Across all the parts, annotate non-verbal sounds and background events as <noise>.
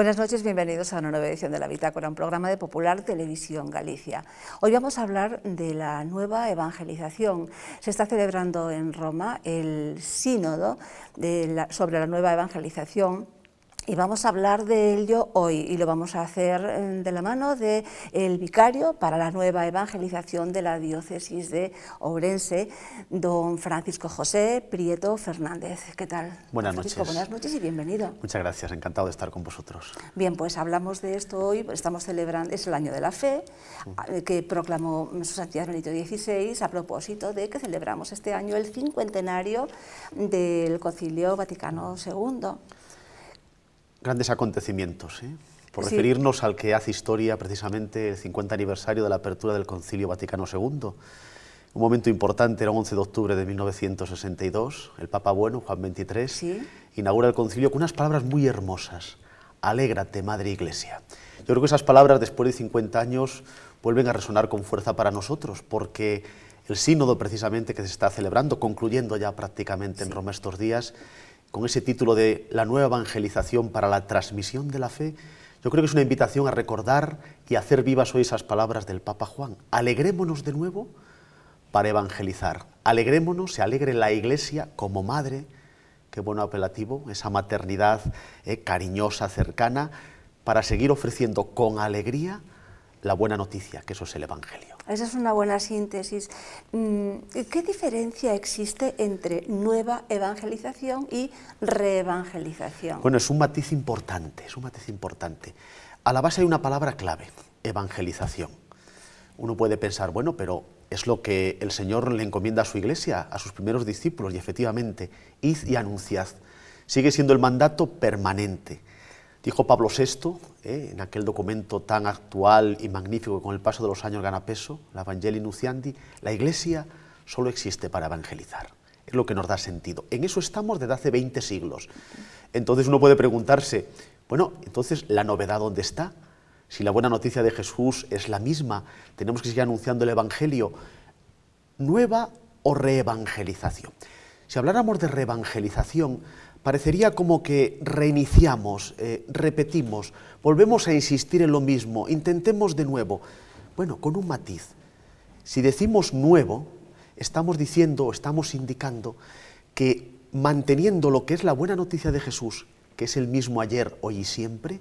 Buenas noches, bienvenidos a una nueva edición de La Bitácora, un programa de Popular Televisión Galicia. Hoy vamos a hablar de la nueva evangelización. Se está celebrando en Roma el sínodo sobre la nueva evangelización y vamos a hablar de ello hoy y lo vamos a hacer eh, de la mano del el vicario para la nueva evangelización de la diócesis de Ourense, don Francisco José Prieto Fernández. ¿Qué tal? Buenas noches. Buenas noches y bienvenido. Muchas gracias, encantado de estar con vosotros. Bien, pues hablamos de esto hoy, estamos celebrando, es el año de la fe eh, que proclamó su santidad Benito XVI a propósito de que celebramos este año el cincuentenario del Concilio Vaticano II grandes acontecimientos. ¿eh? Por referirnos al que hace historia precisamente el 50 aniversario de la apertura del Concilio Vaticano II. Un momento importante era el 11 de octubre de 1962. El Papa Bueno, Juan XXIII, inaugura el concilio con unas palabras muy hermosas. Alégrate, Madre Iglesia. Yo creo que esas palabras, después de 50 años, vuelven a resonar con fuerza para nosotros, porque el sínodo precisamente que se está celebrando, concluyendo ya prácticamente en Roma estos días, con ese título de La nueva evangelización para la transmisión de la fe, yo creo que es una invitación a recordar y hacer vivas hoy esas palabras del Papa Juan. Alegrémonos de nuevo para evangelizar. Alegrémonos, se alegre la Iglesia como madre, qué bueno apelativo, esa maternidad eh, cariñosa, cercana, para seguir ofreciendo con alegría la buena noticia, que eso es el Evangelio. Esa es una buena síntesis. Mm, ¿Qué diferencia existe entre nueva evangelización y reevangelización? Bueno, es un matiz importante, es un matiz importante. A la base hay una palabra clave, evangelización. Uno puede pensar, bueno, pero es lo que el Señor le encomienda a su iglesia, a sus primeros discípulos, y efectivamente, id y anunciad. Sigue siendo el mandato permanente. Dijo Pablo VI, ¿eh? en aquel documento tan actual y magnífico que con el paso de los años gana peso, la Evangelii Nunciandi, la Iglesia solo existe para evangelizar. Es lo que nos da sentido. En eso estamos desde hace 20 siglos. Entonces uno puede preguntarse, bueno, entonces la novedad dónde está? Si la buena noticia de Jesús es la misma, tenemos que seguir anunciando el Evangelio. ¿Nueva o reevangelización? Si habláramos de reevangelización, parecería como que reiniciamos, eh, repetimos, volvemos a insistir en lo mismo, intentemos de nuevo. Bueno, con un matiz. Si decimos nuevo, estamos diciendo estamos indicando que manteniendo lo que es la buena noticia de Jesús, que es el mismo ayer, hoy y siempre,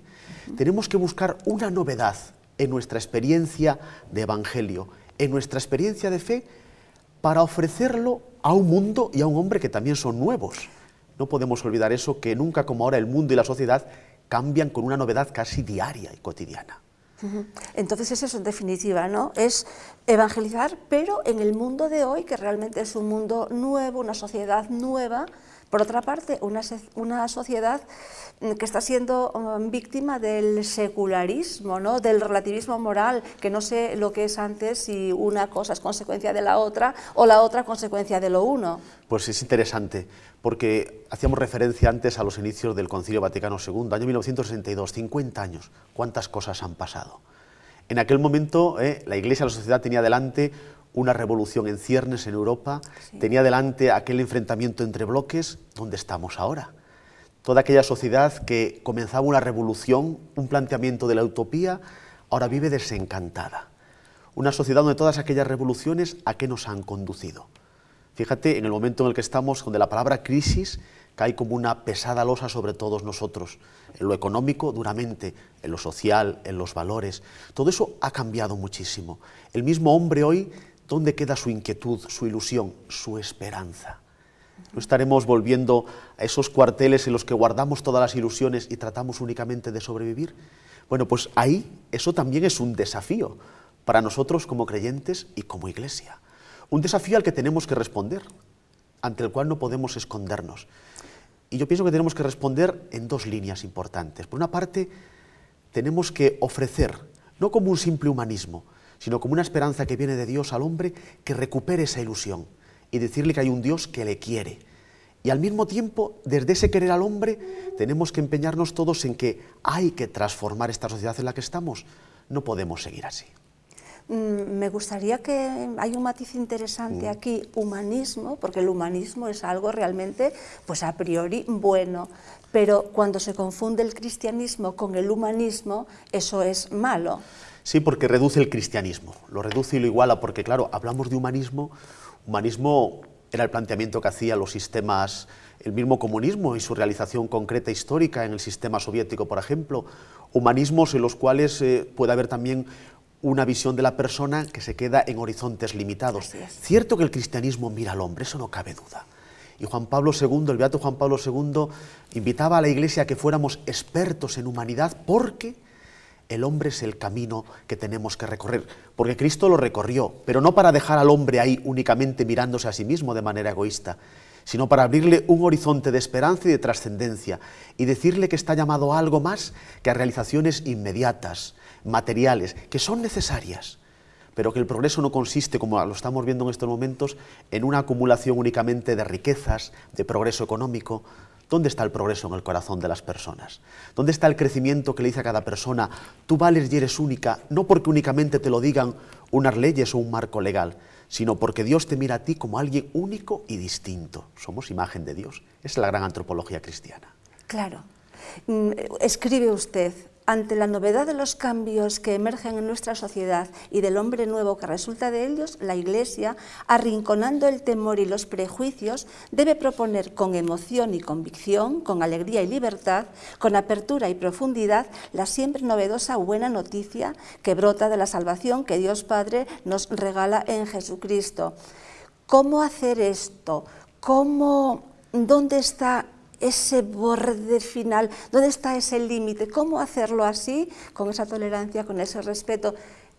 tenemos que buscar una novedad en nuestra experiencia de Evangelio, en nuestra experiencia de fe, para ofrecerlo a un mundo y a un hombre que también son nuevos. No podemos olvidar eso, que nunca como ahora el mundo y la sociedad cambian con una novedad casi diaria y cotidiana. Entonces es eso en definitiva, ¿no? Es evangelizar, pero en el mundo de hoy, que realmente es un mundo nuevo, una sociedad nueva, por otra parte, una, sociedad mm, que está siendo mm, víctima del secularismo, ¿no? del relativismo moral, que no sé lo que es antes, si una cosa es consecuencia de la otra o la otra consecuencia de lo uno. Pues es interesante, porque hacíamos referencia antes a los inicios del Concilio Vaticano II, año 1962, 50 años, cuántas cosas han pasado. En aquel momento eh, la Iglesia, la sociedad tenía delante una revolución en ciernes en Europa, tenía delante aquel enfrentamiento entre bloques, donde estamos ahora. Toda aquella sociedad que comenzaba una revolución, un planteamiento de la utopía, ahora vive desencantada. Una sociedad donde todas aquellas revoluciones a qué nos han conducido. Fíjate en el momento en el que estamos, donde la palabra crisis cae como una pesada losa sobre todos nosotros, en lo económico duramente, en lo social, en los valores. Todo eso ha cambiado muchísimo. El mismo hombre hoy ¿Dónde queda su inquietud, su ilusión, su esperanza? No estaremos volviendo a esos cuarteles en los que guardamos todas las ilusiones y tratamos únicamente de sobrevivir. Bueno, pues ahí eso también es un desafío para nosotros como creyentes y como iglesia. Un desafío al que tenemos que responder, ante el cual no podemos escondernos. Y yo pienso que tenemos que responder en dos líneas importantes. Por una parte, tenemos que ofrecer, no como un simple humanismo, sino como una esperanza que viene de Dios al hombre que recupere esa ilusión y decirle que hay un Dios que le quiere. Y al mismo tiempo, desde ese querer al hombre, tenemos que empeñarnos todos en que hay que transformar esta sociedad en la que estamos. No podemos seguir así. Mm, me gustaría que hay un matiz interesante mm. aquí, humanismo, porque el humanismo es algo realmente, pues a priori bueno, pero cuando se confunde el cristianismo con el humanismo, eso es malo. Sí, porque reduce el cristianismo, lo reduce y lo iguala, porque claro, hablamos de humanismo, humanismo era el planteamiento que hacía los sistemas, el mismo comunismo y su realización concreta histórica en el sistema soviético, por ejemplo, humanismos en los cuales eh, puede haber también una visión de la persona que se queda en horizontes limitados. Cierto que el cristianismo mira al hombre, eso no cabe duda. Y Juan Pablo II, el beato Juan Pablo II, invitaba a la Iglesia a que fuéramos expertos en humanidad porque el hombre es el camino que tenemos que recorrer, porque Cristo lo recorrió, pero no para dejar al hombre ahí únicamente mirándose a sí mismo de manera egoísta, sino para abrirle un horizonte de esperanza y de trascendencia y decirle que está llamado a algo más que a realizaciones inmediatas, materiales, que son necesarias, pero que el progreso no consiste, como lo estamos viendo en estos momentos, en una acumulación únicamente de riquezas, de progreso económico, ¿Dónde está el progreso en el corazón de las personas? ¿Dónde está el crecimiento que le dice a cada persona, tú vales y eres única, no porque únicamente te lo digan unas leyes o un marco legal, sino porque Dios te mira a ti como alguien único y distinto? Somos imagen de Dios. Esa es la gran antropología cristiana. Claro. Mm, escribe usted, ante la novedad de los cambios que emergen en nuestra sociedad y del hombre nuevo que resulta de ellos, la Iglesia, arrinconando el temor y los prejuicios, debe proponer con emoción y convicción, con alegría y libertad, con apertura y profundidad, la siempre novedosa buena noticia que brota de la salvación que Dios Padre nos regala en Jesucristo. ¿Cómo hacer esto? ¿Cómo, ¿Dónde está ese borde final, dónde está ese límite, cómo hacerlo así, con esa tolerancia, con ese respeto.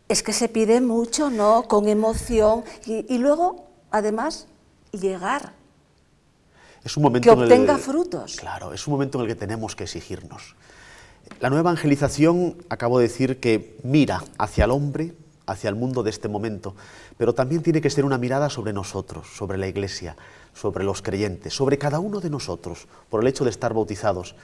Es que se pide mucho, ¿no? Con emoción y, luego, además, llegar. Es un momento que obtenga frutos. Claro, es un momento en el que tenemos que exigirnos. La nueva evangelización, acabo de decir que mira hacia el hombre, hacia el mundo de este momento, pero también tiene que ser una mirada sobre nosotros, sobre la Iglesia, sobre los creyentes, sobre cada uno de nosotros, por el hecho de estar bautizados.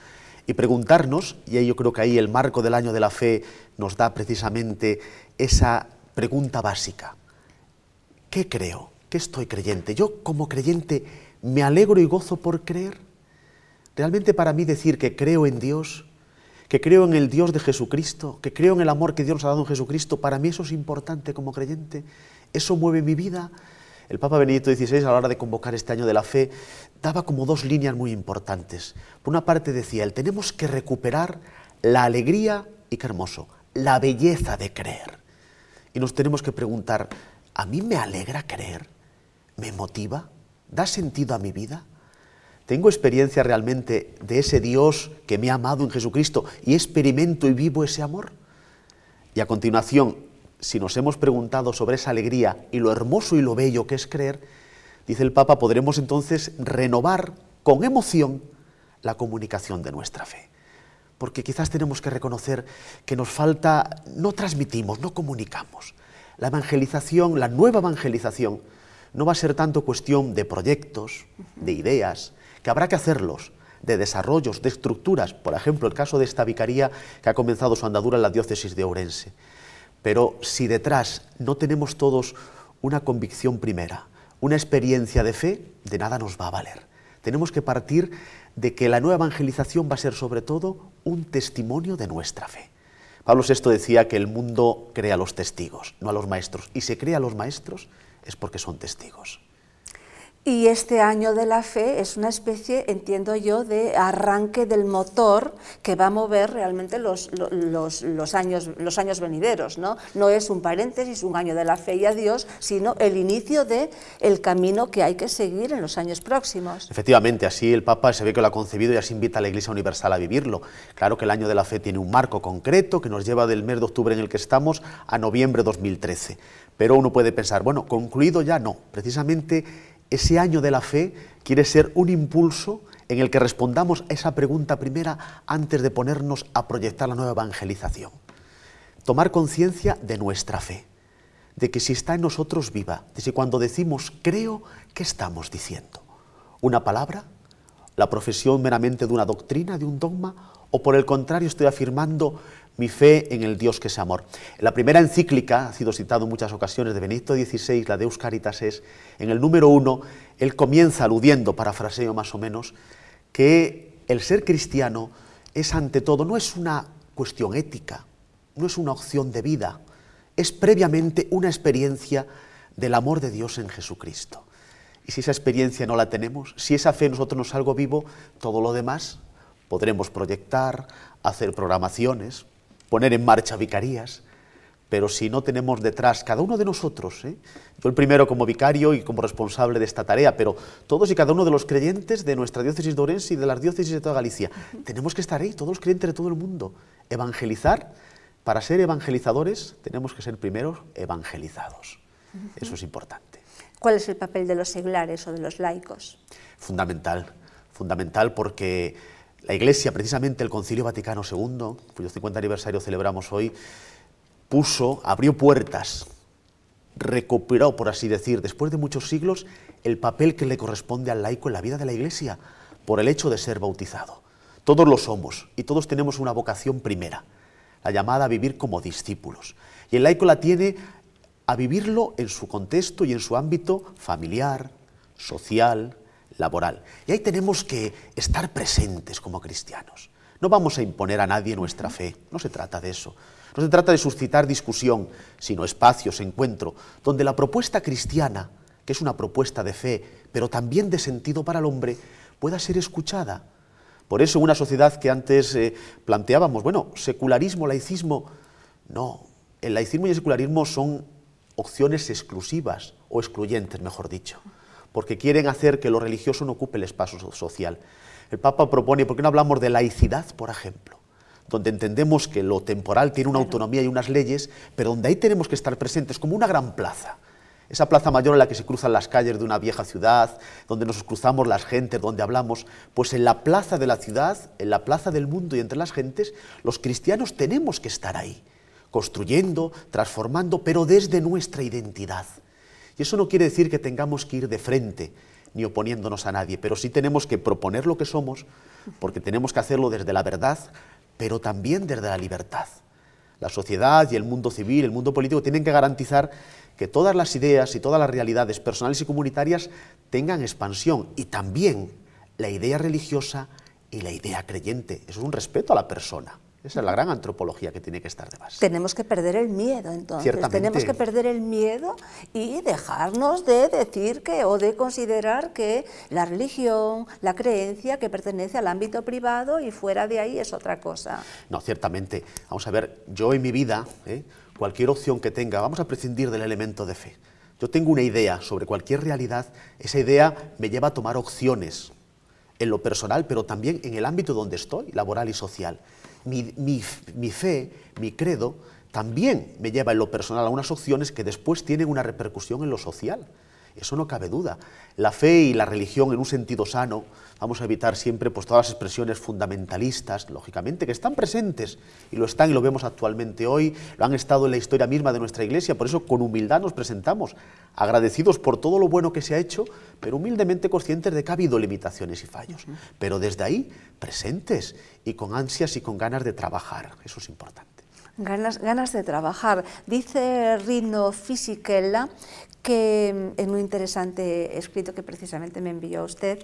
Y preguntarnos, y ahí yo creo que ahí el marco del año de la fe nos da precisamente esa pregunta básica. ¿Qué creo? ¿Qué estoy creyente? Yo como creyente me alegro y gozo por creer. Realmente para mí decir que creo en Dios, que creo en el Dios de Jesucristo, que creo en el amor que Dios nos ha dado en Jesucristo, para mí eso es importante como creyente. Eso mueve mi vida, el Papa Benedicto XVI, a la hora de convocar este año de la fe, daba como dos líneas muy importantes. Por una parte decía, el tenemos que recuperar la alegría, y qué hermoso, la belleza de creer. Y nos tenemos que preguntar, ¿a mí me alegra creer? ¿Me motiva? ¿Da sentido a mi vida? ¿Tengo experiencia realmente de ese Dios que me ha amado en Jesucristo y experimento y vivo ese amor? Y a continuación, si nos hemos preguntado sobre esa alegría y lo hermoso y lo bello que es creer, dice el Papa, podremos entonces renovar con emoción la comunicación de nuestra fe. Porque quizás tenemos que reconocer que nos falta, no transmitimos, no comunicamos. La evangelización, la nueva evangelización, no va a ser tanto cuestión de proyectos, de ideas, que habrá que hacerlos, de desarrollos, de estructuras, por ejemplo, el caso de esta vicaría que ha comenzado su andadura en la diócesis de Orense. Pero si detrás no tenemos todos una convicción primera, una experiencia de fe, de nada nos va a valer. Tenemos que partir de que la nueva evangelización va a ser sobre todo un testimonio de nuestra fe. Pablo VI decía que el mundo crea a los testigos, no a los maestros. Y se crea a los maestros es porque son testigos. Y este año de la fe es una especie, entiendo yo, de arranque del motor que va a mover realmente los, los, años, los años venideros. ¿no? no es un paréntesis, un año de la fe y a Dios, sino el inicio del el camino que hay que seguir en los años próximos. Efectivamente, así el Papa se ve que lo ha concebido y así invita a la Iglesia Universal a vivirlo. Claro que el año de la fe tiene un marco concreto que nos lleva del mes de octubre en el que estamos a noviembre de 2013. Pero uno puede pensar, bueno, concluido ya no, precisamente ese año de la fe quiere ser un impulso en el que respondamos a esa pregunta primera antes de ponernos a proyectar la nueva evangelización. Tomar conciencia de nuestra fe, de que si está en nosotros viva, de si cuando decimos creo, ¿qué estamos diciendo? ¿Una palabra? ¿La profesión meramente de una doctrina, de un dogma? ¿O por el contrario estoy afirmando mi fe en el Dios que es amor. En La primera encíclica, ha sido citado en muchas ocasiones, de Benedicto XVI, la de Caritas es, en el número uno, él comienza aludiendo, parafraseo más o menos, que el ser cristiano es ante todo, no es una cuestión ética, no es una opción de vida, es previamente una experiencia del amor de Dios en Jesucristo. Y si esa experiencia no la tenemos, si esa fe nosotros no es algo vivo, todo lo demás podremos proyectar, hacer programaciones, poner en marcha vicarías, pero si no tenemos detrás, cada uno de nosotros, ¿eh? yo el primero como vicario y como responsable de esta tarea, pero todos y cada uno de los creyentes de nuestra diócesis de Orense y de las diócesis de toda Galicia, tenemos que estar ahí, todos los creyentes de todo el mundo, evangelizar. Para ser evangelizadores tenemos que ser primero evangelizados. Eso es importante. ¿Cuál es el papel de los seglares o de los laicos? Fundamental, fundamental porque la Iglesia, precisamente el Concilio Vaticano II, cuyo 50 aniversario celebramos hoy, puso, abrió puertas, recuperó, por así decir, después de muchos siglos, el papel que le corresponde al laico en la vida de la Iglesia por el hecho de ser bautizado. Todos lo somos y todos tenemos una vocación primera, la llamada a vivir como discípulos. Y el laico la tiene a vivirlo en su contexto y en su ámbito familiar, social, laboral. Y ahí tenemos que estar presentes como cristianos. No vamos a imponer a nadie nuestra fe, no se trata de eso. No se trata de suscitar discusión, sino espacios, encuentro, donde la propuesta cristiana, que es una propuesta de fe, pero también de sentido para el hombre, pueda ser escuchada. Por eso una sociedad que antes eh, planteábamos, bueno, secularismo, laicismo, no, el laicismo y el secularismo son opciones exclusivas o excluyentes, mejor dicho porque quieren hacer que lo religioso no ocupe el espacio social. El Papa propone, ¿por qué no hablamos de laicidad, por ejemplo? donde entendemos que lo temporal tiene una autonomía y unas leyes, pero donde ahí tenemos que estar presentes como una gran plaza. Esa plaza mayor en la que se cruzan las calles de una vieja ciudad, donde nos cruzamos las gentes, donde hablamos, pues en la plaza de la ciudad, en la plaza del mundo y entre las gentes, los cristianos tenemos que estar ahí, construyendo, transformando, pero desde nuestra identidad. Y eso no quiere decir que tengamos que ir de frente ni oponiéndonos a nadie, pero sí tenemos que proponer lo que somos, porque tenemos que hacerlo desde la verdad, pero también desde la libertad. La sociedad y el mundo civil, el mundo político, tienen que garantizar que todas las ideas y todas las realidades personales y comunitarias tengan expansión y también la idea religiosa y la idea creyente. Eso es un respeto a la persona. Esa es la gran antropología que tiene que estar de base. Tenemos que perder el miedo, entonces. Tenemos que perder el miedo y dejarnos de decir que o de considerar que la religión, la creencia que pertenece al ámbito privado y fuera de ahí es otra cosa. No, ciertamente. Vamos a ver, yo en mi vida, ¿eh? cualquier opción que tenga, vamos a prescindir del elemento de fe. Yo tengo una idea sobre cualquier realidad, esa idea me lleva a tomar opciones en lo personal, pero también en el ámbito donde estoy, laboral y social mi, fe, mi credo, también me lleva en lo personal a unas opciones que después tienen una repercusión en lo social. Eso no cabe duda. La fe y la religión en un sentido sano, vamos a evitar siempre pues, todas las expresiones fundamentalistas, lógicamente, que están presentes y lo están y lo vemos actualmente hoy, lo han estado en la historia misma de nuestra Iglesia, por eso con humildad nos presentamos, agradecidos por todo lo bueno que se ha hecho, pero humildemente conscientes de que ha habido limitaciones y fallos. Pero desde ahí, presentes y con ansias y con ganas de trabajar, eso es importante. Ganas, ganas de trabajar. Dice Rino Fisichella que mm, es un interesante escrito que precisamente me envió usted,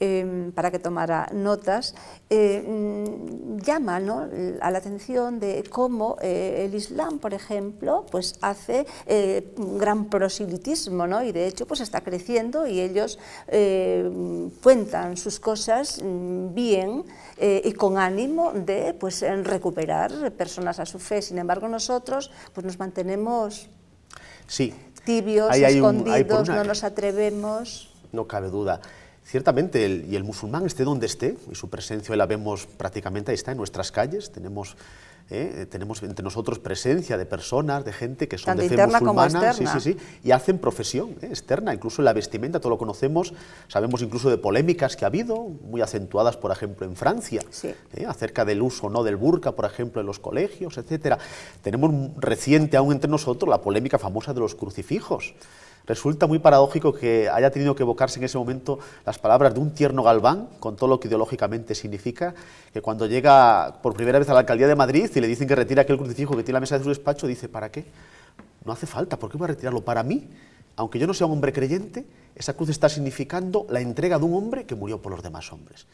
em, para que tomara notas, eh, mm, llama a la atención de cómo eh, el Islam, por ejemplo, pues hace un eh, gran proselitismo ¿no? y de hecho pues está creciendo y ellos cuentan sus cosas mm, bien y con ánimo de pues, recuperar personas a su fe. Sin embargo, nosotros pues, nos mantenemos... Sí, tibios, escondidos, no nos atrevemos. No cabe duda. Ciertamente, y el musulmán esté donde esté, y su presencia la vemos prácticamente, ahí está en nuestras calles, tenemos ¿eh? Eh, tenemos entre nosotros presencia de personas, de gente que son de fe musulmana, sí, sí, y hacen profesión ¿eh? externa, incluso en la vestimenta, todo lo conocemos, sabemos incluso de polémicas que ha habido, muy acentuadas, por ejemplo, en Francia, acerca del uso o no del burka, por ejemplo, en los colegios, etcétera. Tenemos reciente aún entre nosotros la polémica famosa de los crucifijos. Resulta muy paradójico que haya tenido que evocarse en ese momento las palabras de un tierno Galván, con todo lo que ideológicamente significa, que cuando llega por primera vez a la alcaldía de Madrid y le dicen que retira aquel crucifijo que tiene la mesa de su despacho, dice, ¿para qué? No hace falta, ¿por qué voy a retirarlo? Para mí, aunque yo no sea un hombre creyente, esa cruz está significando la entrega de un hombre que murió por los demás hombres.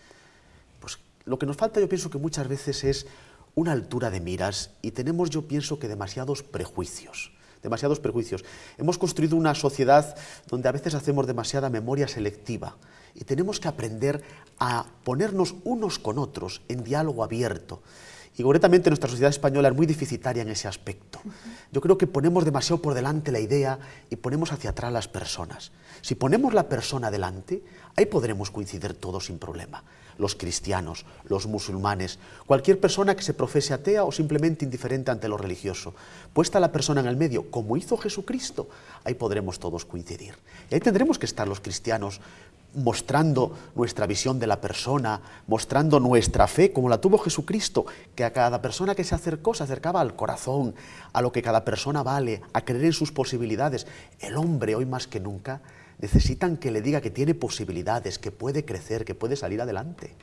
Pues lo que nos falta yo pienso que muchas veces es una altura de miras y tenemos yo pienso que demasiados prejuicios demasiados prejuicios. Hemos construido una sociedad donde a veces hacemos demasiada memoria selectiva y tenemos que aprender a ponernos unos con otros en diálogo abierto. Y concretamente nuestra sociedad española es muy deficitaria en ese aspecto. Yo creo que ponemos demasiado por delante la idea y ponemos hacia atrás las personas. Si ponemos la persona delante, ahí podremos coincidir todos sin problema los cristianos, los musulmanes, cualquier persona que se profese atea o simplemente indiferente ante lo religioso. Puesta la persona en el medio, como hizo Jesucristo, ahí podremos todos coincidir. Y ahí tendremos que estar los cristianos mostrando nuestra visión de la persona, mostrando nuestra fe como la tuvo Jesucristo, que a cada persona que se acercó se acercaba al corazón, a lo que cada persona vale, a creer en sus posibilidades. El hombre hoy más que nunca necesitan que le diga que tiene posibilidades, que puede crecer, que puede salir adelante.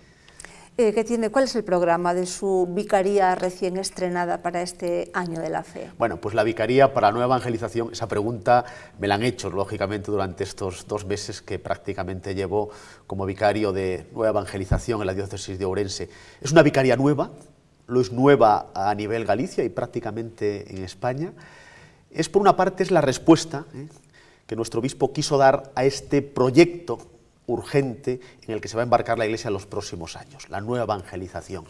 Eh, tiene, ¿Cuál es el programa de su vicaría recién estrenada para este año de la fe? Bueno, pues la vicaría para la nueva evangelización, esa pregunta me la han hecho, lógicamente, durante estos dos meses que prácticamente llevo como vicario de nueva evangelización en la diócesis de Orense. Es una vicaría nueva, lo es nueva a nivel Galicia y prácticamente en España. Es, por una parte, es la respuesta ¿eh? que nuestro obispo quiso dar a este proyecto urgente en el que se va a embarcar la Iglesia en los próximos años, la nueva evangelización.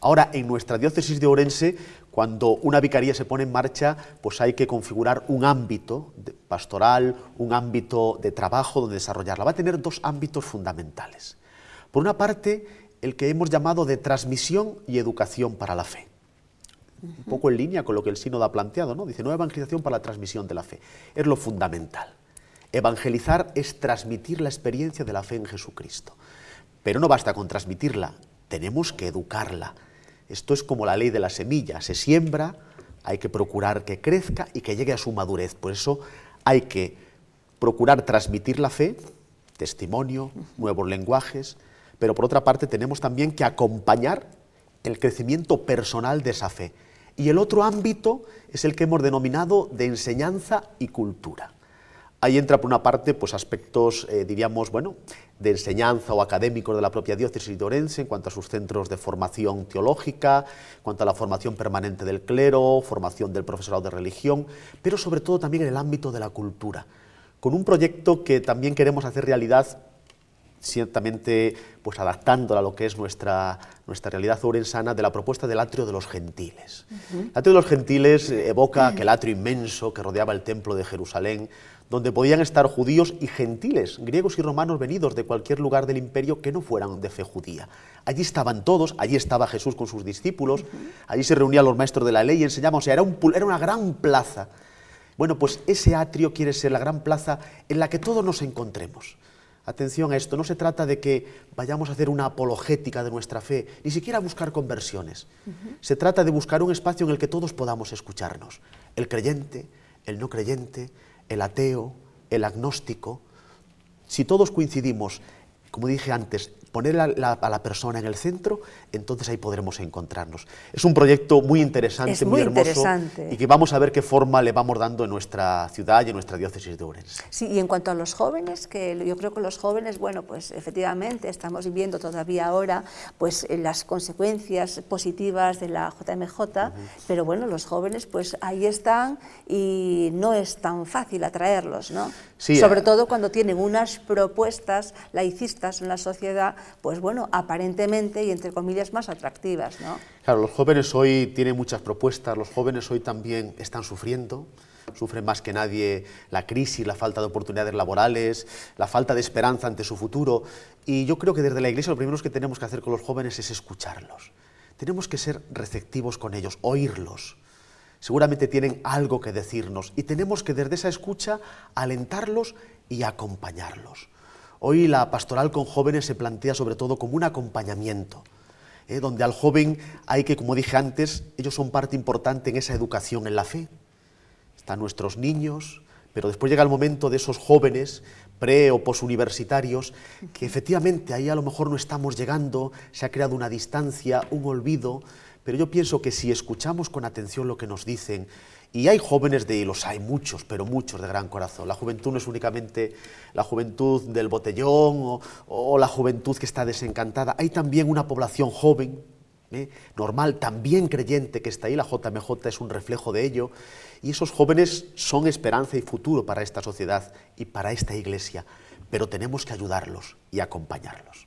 Ahora, en nuestra diócesis de Orense, cuando una vicaría se pone en marcha, pues hay que configurar un ámbito pastoral, un ámbito de trabajo donde desarrollarla. Va a tener dos ámbitos fundamentales. Por una parte, el que hemos llamado de transmisión y educación para la fe. Un poco en línea con lo que el sínodo ha planteado, ¿no? Dice, nueva evangelización para la transmisión de la fe. Es lo fundamental. Evangelizar es transmitir la experiencia de la fe en Jesucristo. Pero no basta con transmitirla, tenemos que educarla. Esto es como la ley de la semilla, se siembra, hay que procurar que crezca y que llegue a su madurez. Por eso hay que procurar transmitir la fe, testimonio, nuevos lenguajes, pero por otra parte tenemos también que acompañar el crecimiento personal de esa fe. Y el otro ámbito es el que hemos denominado de enseñanza y cultura. Ahí entra por una parte pues, aspectos, eh, diríamos, bueno, de enseñanza o académicos de la propia diócesis de Orense en cuanto a sus centros de formación teológica, en cuanto a la formación permanente del clero, formación del profesorado de religión, pero sobre todo también en el ámbito de la cultura, con un proyecto que también queremos hacer realidad ciertamente pues adaptándola a lo que es nuestra, nuestra realidad orensana de la propuesta del atrio de los gentiles. El atrio de los gentiles eh, evoca aquel atrio inmenso que rodeaba el templo de Jerusalén, donde podían estar judíos y gentiles, griegos y romanos venidos de cualquier lugar del imperio que no fueran de fe judía. Allí estaban todos, allí estaba Jesús con sus discípulos, allí se reunían los maestros de la ley y enseñaban, o sea, era, un, era una gran plaza. Bueno, pues ese atrio quiere ser la gran plaza en la que todos nos encontremos. Atención a esto, no se trata de que vayamos a hacer una apologética de nuestra fe, ni siquiera buscar conversiones. Se trata de buscar un espacio en el que todos podamos escucharnos, el creyente, el no creyente, el ateo, el agnóstico, si todos coincidimos, como dije antes, poner a la, persona en el centro, entonces ahí podremos encontrarnos. Es un proyecto muy interesante, muy, interesante. y que vamos a ver qué forma le vamos dando en nuestra ciudad y en nuestra diócesis de Orense. Sí, y en cuanto a los jóvenes, que yo creo que los jóvenes, bueno, pues efectivamente estamos viviendo todavía ahora pues eh, las consecuencias positivas de la JMJ, pero bueno, los jóvenes pues ahí están y no es tan fácil atraerlos, ¿no? Sobre eh. todo cuando tienen unas propuestas laicistas en la sociedad pues bueno, aparentemente y entre comillas más atractivas. ¿no? Claro, los jóvenes hoy tienen muchas propuestas, los jóvenes hoy también están sufriendo, sufren más que nadie la crisis, la falta de oportunidades laborales, la falta de esperanza ante su futuro. Y yo creo que desde la Iglesia lo primero que tenemos que hacer con los jóvenes es escucharlos. Tenemos que ser receptivos con ellos, oírlos. Seguramente tienen algo que decirnos y tenemos que desde esa escucha alentarlos y acompañarlos. Hoy la pastoral con jóvenes se plantea sobre todo como un acompañamiento, ¿eh? donde al joven hay que, como dije antes, ellos son parte importante en esa educación en la fe. Están nuestros niños, pero después llega el momento de esos jóvenes pre o posuniversitarios que efectivamente ahí a lo mejor no estamos llegando, se ha creado una distancia, un olvido, pero yo pienso que si escuchamos con atención lo que nos dicen, y hay jóvenes de los hay muchos, pero muchos de gran corazón. La juventud no es únicamente la juventud del botellón o, la juventud que está desencantada. Hay también una población joven, ¿eh? normal, también creyente que está ahí. La JMJ es un reflejo de ello. Y esos jóvenes son esperanza y futuro para esta sociedad y para esta iglesia. Pero tenemos que ayudarlos y acompañarlos.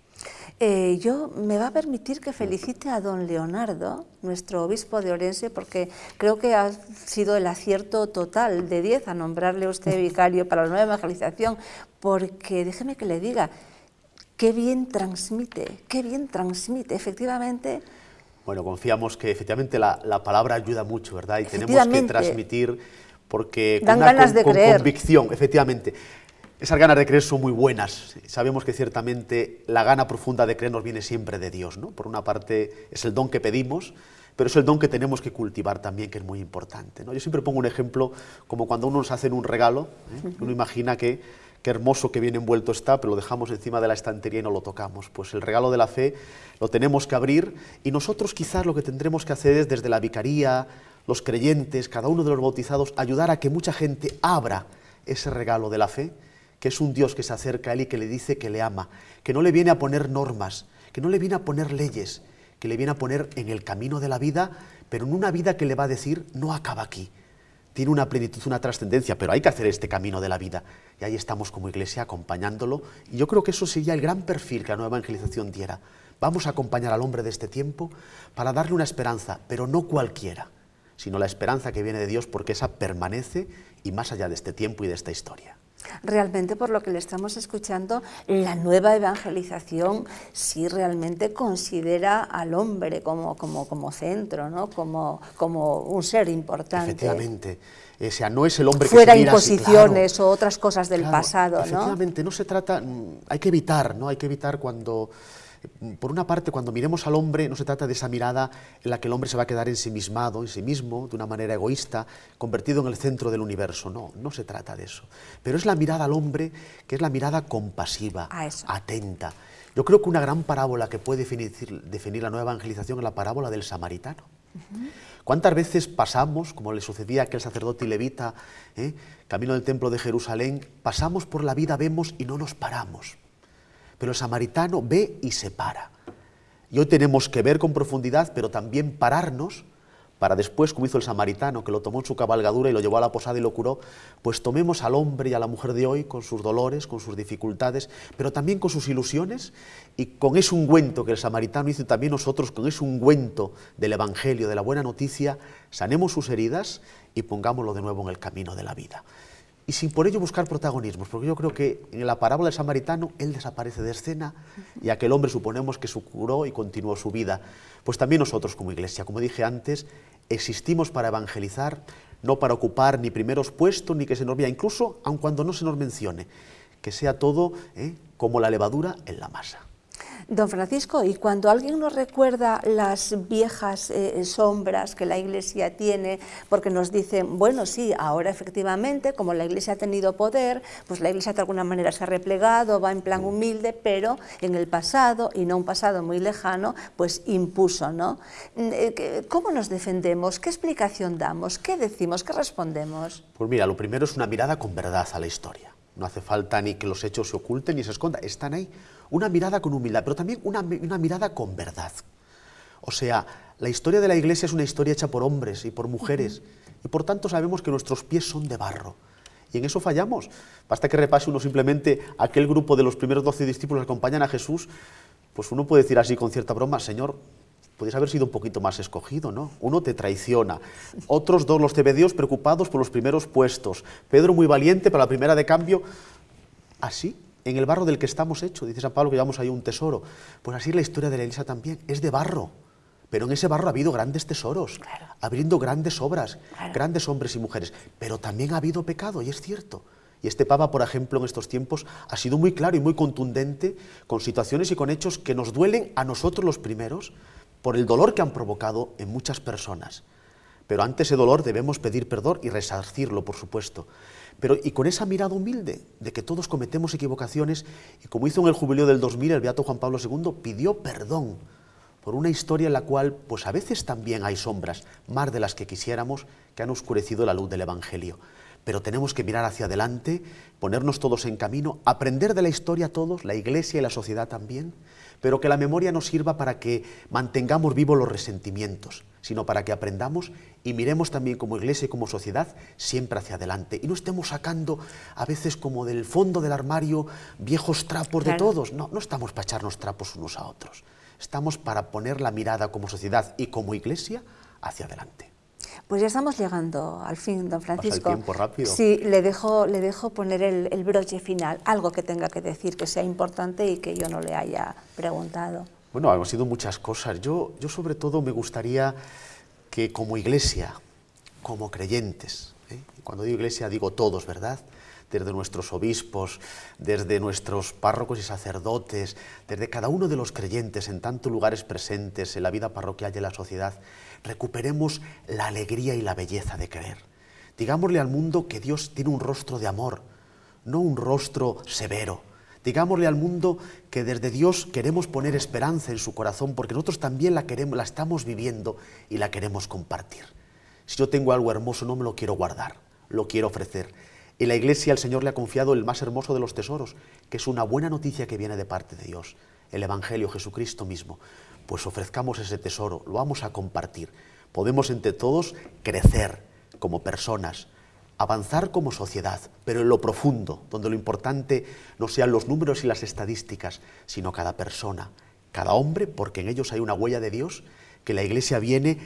Eh, yo me va a permitir que felicite a don Leonardo, nuestro obispo de Orense, porque creo que ha sido el acierto total de 10 a nombrarle usted <laughs> vicario para la nueva evangelización, porque déjeme que le diga, qué bien transmite, qué bien transmite, efectivamente. Bueno, confiamos que efectivamente la, palabra ayuda mucho, ¿verdad? Y tenemos que transmitir porque con, ganas de convicción, efectivamente. Esas ganas de creer son muy buenas. Sabemos que ciertamente la gana profunda de creer nos viene siempre de Dios. ¿no? Por una parte es el don que pedimos, pero es el don que tenemos que cultivar también, que es muy importante. Yo siempre pongo un ejemplo como cuando uno nos hace un regalo, ¿eh? uno imagina que qué hermoso que viene envuelto está, pero lo dejamos encima de la estantería y no lo tocamos. Pues el regalo de la fe lo tenemos que abrir y nosotros quizás lo que tendremos que hacer es desde la vicaría, los creyentes, cada uno de los bautizados, ayudar a que mucha gente abra ese regalo de la fe que es un Dios que se acerca a él y que le dice que le ama, que no le viene a poner normas, que no le viene a poner leyes, que le viene a poner en el camino de la vida, pero en una vida que le va a decir no acaba aquí. Tiene una plenitud, una trascendencia, pero hay que hacer este camino de la vida. Y ahí estamos como iglesia acompañándolo. Y yo creo que eso sería el gran perfil que la nueva evangelización diera. Vamos a acompañar al hombre de este tiempo para darle una esperanza, pero no cualquiera, sino la esperanza que viene de Dios porque esa permanece y más allá de este tiempo y de esta historia realmente por lo que le estamos escuchando, la nueva evangelización sí realmente considera al hombre como, como, centro, ¿no? como, como un ser importante. Efectivamente. Eh, o sea, no es el hombre Fuera que Fuera imposiciones o otras cosas del pasado. Efectivamente, ¿no? se trata, mm, hay que evitar, ¿no? Hay que evitar cuando por una parte, cuando miremos al hombre, no se trata de esa mirada en la que el hombre se va a quedar ensimismado, en sí mismo, de una manera egoísta, convertido en el centro del universo. No, no se trata de eso. Pero es la mirada al hombre que es la mirada compasiva, atenta. Yo creo que una gran parábola que puede definir, la nueva evangelización es la parábola del samaritano. ¿Cuántas veces pasamos, como le sucedía a aquel sacerdote y levita, eh, camino del templo de Jerusalén, pasamos por la vida, vemos y no nos paramos? Pero el samaritano ve y se para. Y hoy tenemos que ver con profundidad, pero también pararnos para después, como hizo el samaritano, que lo tomó en su cabalgadura y lo llevó a la posada y lo curó, pues tomemos al hombre y a la mujer de hoy con sus dolores, con sus dificultades, pero también con sus ilusiones y con ese ungüento que el samaritano hizo también nosotros, con ese ungüento del Evangelio, de la buena noticia, sanemos sus heridas y pongámoslo de nuevo en el camino de la vida y sin por ello buscar protagonismos, porque yo creo que en la parábola del samaritano él desaparece de escena y aquel hombre suponemos que su curó y continuó su vida. Pues también nosotros como iglesia, como dije antes, existimos para evangelizar, no para ocupar ni primeros puestos ni que se nos vea, incluso aun cuando no se nos mencione, que sea todo ¿eh? como la levadura en la masa. Don Francisco, y cuando alguien nos recuerda las viejas eh, sombras que la Iglesia tiene, porque nos dicen, bueno, sí, ahora efectivamente, como la Iglesia ha tenido poder, pues la Iglesia de alguna manera se ha replegado, va en plan humilde, pero en el pasado, y no un pasado muy lejano, pues impuso, ¿no? Mm, eh, ¿Cómo nos defendemos? ¿Qué explicación damos? ¿Qué decimos? ¿Qué respondemos? Pues mira, lo primero es una mirada con verdad a la historia. No hace falta ni que los hechos se oculten ni se escondan, están ahí. Una mirada con humildad, pero también una, mirada con verdad. O sea, la historia de la Iglesia es una historia hecha por hombres y por mujeres, y por tanto sabemos que nuestros pies son de barro. Y en eso fallamos. Basta que repase uno simplemente aquel grupo de los primeros doce discípulos que acompañan a Jesús, pues uno puede decir así con cierta broma, Señor, puedes haber sido un poquito más escogido, ¿no? Uno te traiciona. Otros dos, los tebedeos, preocupados por los primeros puestos. Pedro muy valiente para la primera de cambio. Así en el barro del que estamos hechos. Dice San Pablo que llevamos ahí un tesoro. Pues así la historia de la iglesia también, es de barro. Pero en ese barro ha habido grandes tesoros, abriendo grandes obras, grandes hombres y mujeres. Pero también ha habido pecado, y es cierto. Y este Papa, por ejemplo, en estos tiempos ha sido muy claro y muy contundente con situaciones y con hechos que nos duelen a nosotros los primeros por el dolor que han provocado en muchas personas. Pero ante ese dolor debemos pedir perdón y resarcirlo, por supuesto y con esa mirada humilde de que todos cometemos equivocaciones, y como hizo en el jubileo del 2000 el Beato Juan Pablo II, pidió perdón por una historia en la cual, pues a veces también hay sombras, más de las que quisiéramos, que han oscurecido la luz del Evangelio. Pero tenemos que mirar hacia adelante, ponernos todos en camino, aprender de la historia todos, la Iglesia y la sociedad también, pero que la memoria no sirva para que mantengamos vivos los resentimientos, sino para que aprendamos y miremos también como iglesia y como sociedad siempre hacia adelante. Y no estemos sacando a veces como del fondo del armario viejos trapos de todos. No, no estamos para echarnos trapos unos a otros. Estamos para poner la mirada como sociedad y como iglesia hacia adelante. Pues ya estamos llegando al fin, don Francisco. tiempo rápido. Sí, le dejo, le dejo poner el, broche final, algo que tenga que decir que sea importante y que yo no le haya preguntado. Bueno, han sido muchas cosas. Yo, sobre todo me gustaría que como iglesia, como creyentes, ¿eh? cuando digo iglesia digo todos, ¿verdad? desde nuestros obispos, desde nuestros párrocos y sacerdotes, desde cada uno de los creyentes en tantos lugares presentes en la vida parroquial y en la sociedad, recuperemos la alegría y la belleza de creer. Digámosle al mundo que Dios tiene un rostro de amor, no un rostro severo. Digámosle al mundo que desde Dios queremos poner esperanza en su corazón porque nosotros también la queremos, la estamos viviendo y la queremos compartir. Si yo tengo algo hermoso no me lo quiero guardar, lo quiero ofrecer. y la iglesia al Señor le ha confiado el más hermoso de los tesoros, que es una buena noticia que viene de parte de Dios, el Evangelio Jesucristo mismo pues ofrezcamos ese tesoro, lo vamos a compartir. Podemos entre todos crecer como personas, avanzar como sociedad, pero en lo profundo, donde lo importante no sean los números y las estadísticas, sino cada persona, cada hombre, porque en ellos hay una huella de Dios que la Iglesia viene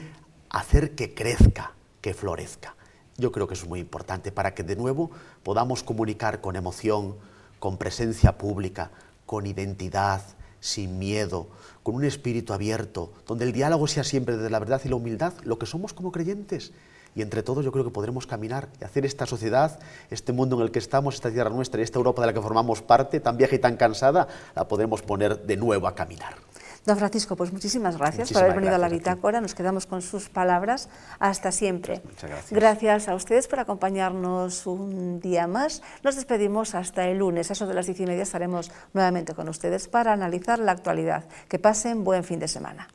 a hacer que crezca, que florezca. Yo creo que es muy importante para que de nuevo podamos comunicar con emoción, con presencia pública, con identidad, sin miedo, con un espíritu abierto, donde el diálogo sea siempre desde la verdad y la humildad, lo que somos como creyentes. Y entre todos yo creo que podremos caminar y hacer esta sociedad, este mundo en el que estamos, esta tierra nuestra y esta Europa de la que formamos parte, tan vieja y tan cansada, la podremos poner de nuevo a caminar. Don Francisco, pues muchísimas gracias por haber venido a la bitácora. nos quedamos con sus palabras. Hasta siempre. Muchas gracias. Gracias a ustedes por acompañarnos un día más. Nos despedimos hasta el lunes. A eso de las diez y media estaremos nuevamente con ustedes para analizar la actualidad. Que pasen buen fin de semana.